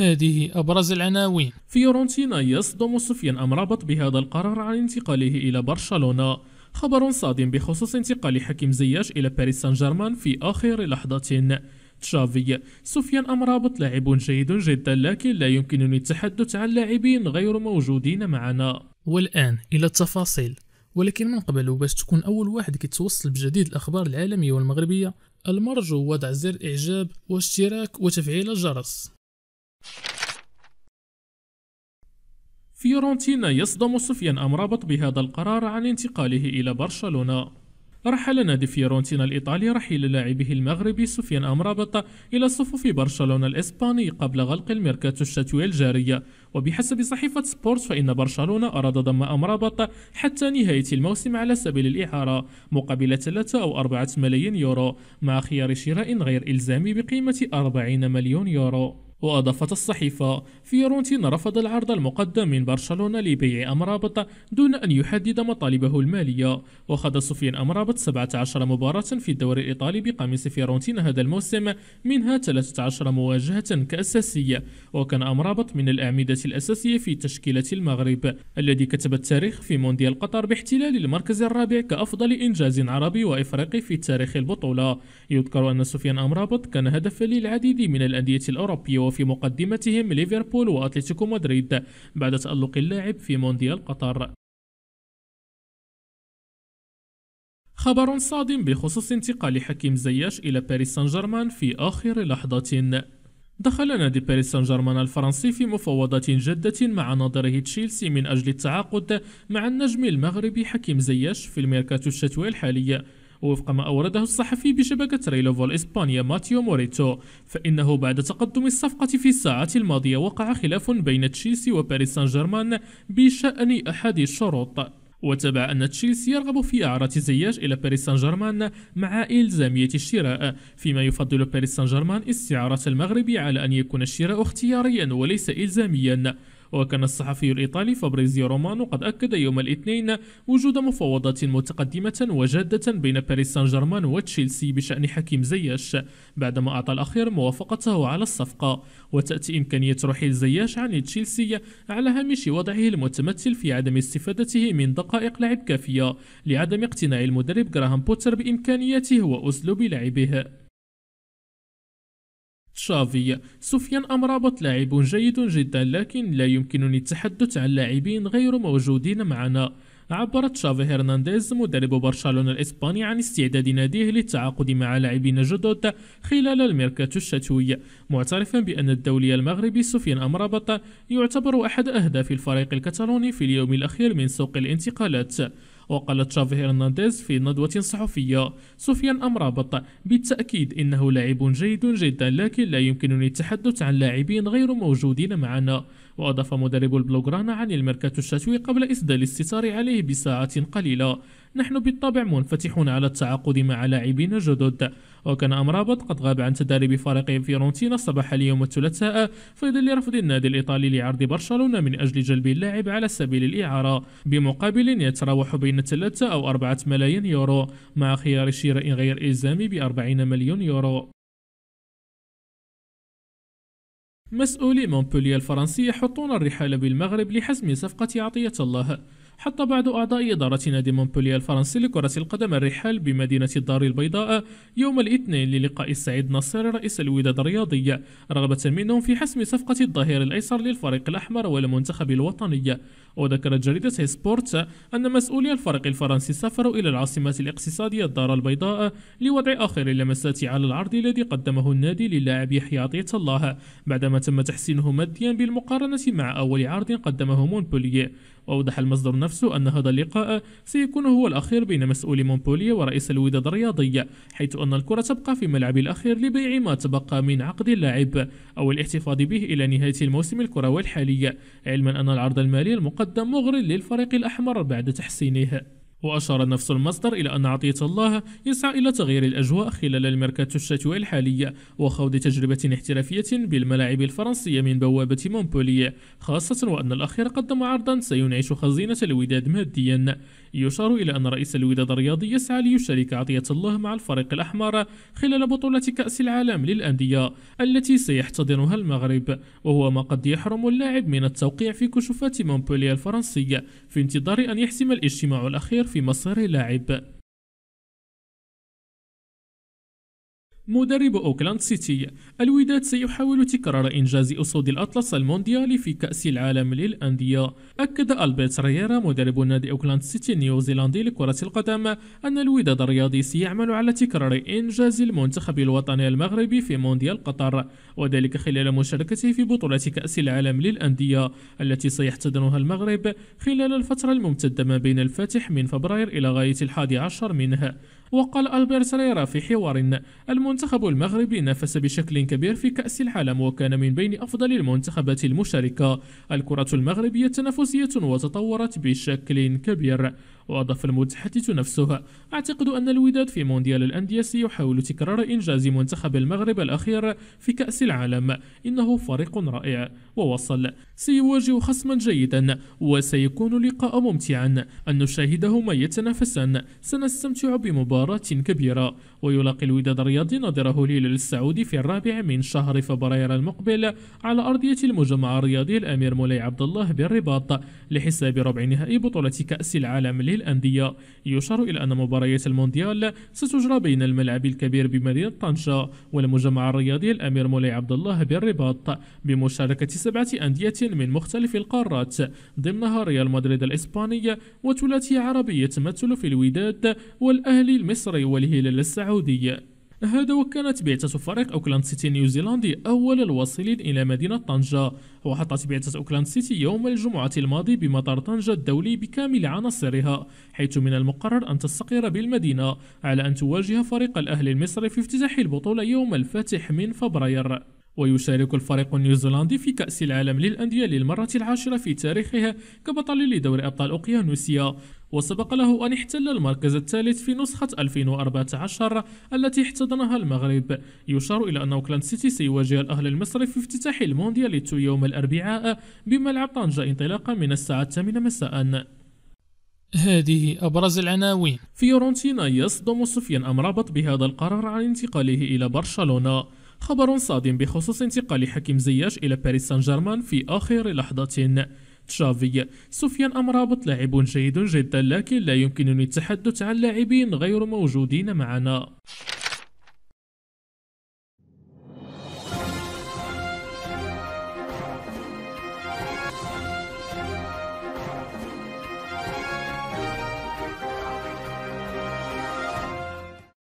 هذه أبرز العناوين فيورنتينا يصدم سفيان أمرابط بهذا القرار عن انتقاله إلى برشلونة خبر صادم بخصوص انتقال حكيم زياش إلى باريس سان جيرمان في آخر لحظة تشافي سفيان أمرابط لاعب جيد جدا لكن لا يمكنني التحدث عن لاعبين غير موجودين معنا والآن إلى التفاصيل ولكن من قبل باش تكون أول واحد كيتوصل بجديد الأخبار العالمية والمغربية المرجو وضع زر إعجاب واشتراك وتفعيل الجرس فيورنتينا يصدم سفيان أمرابط بهذا القرار عن انتقاله إلى برشلونة رحل نادي فيورنتينا الإيطالي رحيل لاعبه المغربي سفيان أمرابط إلى صفوف برشلونة الإسباني قبل غلق الميركاتو الشتوي الجاري وبحسب صحيفة سبورت فإن برشلونة أراد ضم أمرابط حتى نهاية الموسم على سبيل الإعارة مقابل 3 أو 4 ملايين يورو مع خيار شراء غير إلزامي بقيمة 40 مليون يورو وأضافت الصحيفة فيورنتين رفض العرض المقدم من برشلونة لبيع أمرابط دون أن يحدد مطالبه المالية وخاض سفيان أمرابط 17 مباراة في الدوري الإيطالي بقميص فيورنتين هذا الموسم منها 13 مواجهة كأساسية وكان أمرابط من الأعمدة الأساسية في تشكيلة المغرب الذي كتب التاريخ في مونديال قطر باحتلال المركز الرابع كأفضل إنجاز عربي وإفريقي في تاريخ البطولة يذكر أن سفيان أمرابط كان هدفا للعديد من الأندية الأوروبية وفي مقدمتهم ليفربول وأتلتيكو مدريد بعد تألق اللاعب في مونديال قطر خبر صادم بخصوص انتقال حكيم زياش إلى باريس سان جيرمان في آخر لحظة دخل نادي باريس سان جيرمان الفرنسي في مفاوضات جدة مع ناظره تشيلسي من أجل التعاقد مع النجم المغربي حكيم زياش في الميركاتو الشتوي الحالي وفق ما أورده الصحفي بشبكة ريلوفو الإسبانية ماتيو موريتو فإنه بعد تقدم الصفقة في الساعات الماضية وقع خلاف بين تشيلسي وباريس سان جيرمان بشأن أحد الشروط وتبع أن تشيلسي يرغب في إعارة زياش إلى باريس سان جيرمان مع إلزامية الشراء فيما يفضل باريس سان جيرمان استعارة المغربي على أن يكون الشراء اختياريا وليس إلزاميا وكان الصحفي الإيطالي فابريزيو رومانو قد أكد يوم الاثنين وجود مفاوضات متقدمة وجادة بين باريس سان جيرمان وتشيلسي بشأن حكيم زياش بعدما أعطى الأخير موافقته على الصفقة وتأتي إمكانية رحيل زياش عن تشيلسي على هامش وضعه المتمثل في عدم استفادته من دقائق لعب كافية لعدم اقتناع المدرب جراهام بوتر بإمكانياته وأسلوب لعبه تشافي سفيان أمرابط لاعب جيد جدا لكن لا يمكنني التحدث عن لاعبين غير موجودين معنا عبر تشافي هرنانديز مدرب برشلونة الإسباني عن استعداد ناديه للتعاقد مع لاعبين جدد خلال الميركاتو الشتوي معترفا بأن الدولي المغربي سفيان أمرابط يعتبر أحد أهداف الفريق الكتالوني في اليوم الأخير من سوق الانتقالات وقال تشافي هرنانديز في ندوة صحفية سفيان أمرابط بالتأكيد إنه لاعب جيد جدا لكن لا يمكنني التحدث عن لاعبين غير موجودين معنا وأضاف مدرب البلوغرانا عن الميركاتو الشتوي قبل إسدال الاستثار عليه بساعة قليلة نحن بالطبع منفتحون على التعاقد مع لاعبين جدد وكان أمرابط قد غاب عن تدريب فريق فيرونتينا صباح اليوم الثلاثاء في ظل رفض النادي الإيطالي لعرض برشلونة من أجل جلب اللاعب على سبيل الإعارة بمقابل يتراوح بين 3 أو 4 ملايين يورو مع خيار شراء غير إلزامي ب 40 مليون يورو مسؤولي مونبولييه الفرنسي يحطون الرحال بالمغرب لحزم صفقة عطية الله حتى بعض أعضاء إدارة نادي مونبولييه الفرنسي لكرة القدم الرحال بمدينة الدار البيضاء يوم الاثنين للقاء السعيد نصير رئيس الوداد الرياضي رغبة منهم في حسم صفقة الظهير الأيسر للفريق الأحمر والمنتخب الوطني وذكرت جريدة سي سبورت أن مسؤولي الفريق الفرنسي سافروا إلى العاصمة الاقتصادية الدار البيضاء لوضع آخر اللمسات على العرض الذي قدمه النادي للاعب يحيى عطية الله بعدما تم تحسينه ماديا بالمقارنة مع أول عرض قدمه مونبولييه وأوضح المصدر نفسه أن هذا اللقاء سيكون هو الأخير بين مسؤولي مونبولييه ورئيس الوداد الرياضي حيث أن الكرة تبقى في ملعب الأخير لبيع ما تبقى من عقد اللاعب أو الاحتفاظ به إلى نهاية الموسم الكروي الحالي علما أن العرض المالي المقدم مقدم مغري للفريق الأحمر بعد تحسينه وأشار نفس المصدر إلى أن عطية الله يسعى إلى تغيير الأجواء خلال الميركاتو الشتوي الحالي وخوض تجربة احترافية بالملاعب الفرنسية من بوابة مونبولييه خاصة وأن الأخير قدم عرضا سينعش خزينة الوداد ماديا يشار إلى أن رئيس الوداد الرياضي يسعى ليشارك عطية الله مع الفريق الأحمر خلال بطولة كأس العالم للأندية التي سيحتضنها المغرب وهو ما قد يحرم اللاعب من التوقيع في كشوفات مونبولييه الفرنسية في انتظار أن يحسم الاجتماع الأخير في مسار اللاعب مدرب أوكلاند سيتي الوداد سيحاول تكرار إنجاز أسود الأطلس المونديالي في كأس العالم للأندية أكد ألبيت رييرا مدرب نادي أوكلاند سيتي النيوزيلندي لكرة القدم أن الوداد الرياضي سيعمل على تكرار إنجاز المنتخب الوطني المغربي في مونديال قطر وذلك خلال مشاركته في بطولة كأس العالم للأندية التي سيحتضنها المغرب خلال الفترة الممتدة ما بين الفاتح من فبراير إلى غاية الحادي عشر منه وقال ألبير سريرا في حوار المنتخب المغربي نافس بشكل كبير في كأس العالم وكان من بين أفضل المنتخبات المشاركة الكرة المغربية تنافسية وتطورت بشكل كبير وأضاف المتحدث نفسه أعتقد أن الوداد في مونديال الأندية سيحاول تكرار إنجاز منتخب المغرب الأخير في كأس العالم إنه فريق رائع ووصل سيواجه خصما جيدا وسيكون لقاء ممتعا أن نشاهدهما يتنافسان سنستمتع بمباراة مباراة كبيرة ويلاقي الوداد الرياضي نظره الهلال السعودي في الرابع من شهر فبراير المقبل على أرضية المجمع الرياضي الأمير مولاي عبد الله بالرباط لحساب ربع نهائي بطولة كأس العالم للأندية يشار إلى أن مباريات المونديال ستجرى بين الملعب الكبير بمدينة طنجة والمجمع الرياضي الأمير مولاي عبد الله بالرباط بمشاركة سبعة أندية من مختلف القارات ضمنها ريال مدريد الإسباني وثلاثية عربية تمثل في الوداد والأهلي المصري والهلال السعودي هذا وكانت بعثة فريق أوكلاند سيتي نيوزيلندي أول الواصلين إلى مدينة طنجة وحطت بعثة أوكلاند سيتي يوم الجمعة الماضي بمطار طنجة الدولي بكامل عناصرها حيث من المقرر أن تستقر بالمدينة على أن تواجه فريق الأهلي المصري في افتتاح البطولة يوم الفاتح من فبراير ويشارك الفريق النيوزيلندي في كأس العالم للأندية للمرة العاشرة في تاريخه كبطل لدوري أبطال أوقيانوسيا وسبق له أن احتل المركز الثالث في نسخة 2014 التي احتضنها المغرب يشار إلى أن أوكلاند سيتي سيواجه الأهل المصري في افتتاح المونديال يوم الأربعاء بملعب طنجة انطلاقا من الساعة 8 مساءً هذه أبرز العناوين فيورنتينا يصدم سفيان أمرابط بهذا القرار عن انتقاله إلى برشلونة خبر صادم بخصوص انتقال حكيم زياش إلى باريس سان جيرمان في آخر لحظة تشافي سفيان أمرابط لاعب جيد جدا لكن لا يمكنني التحدث عن لاعبين غير موجودين معنا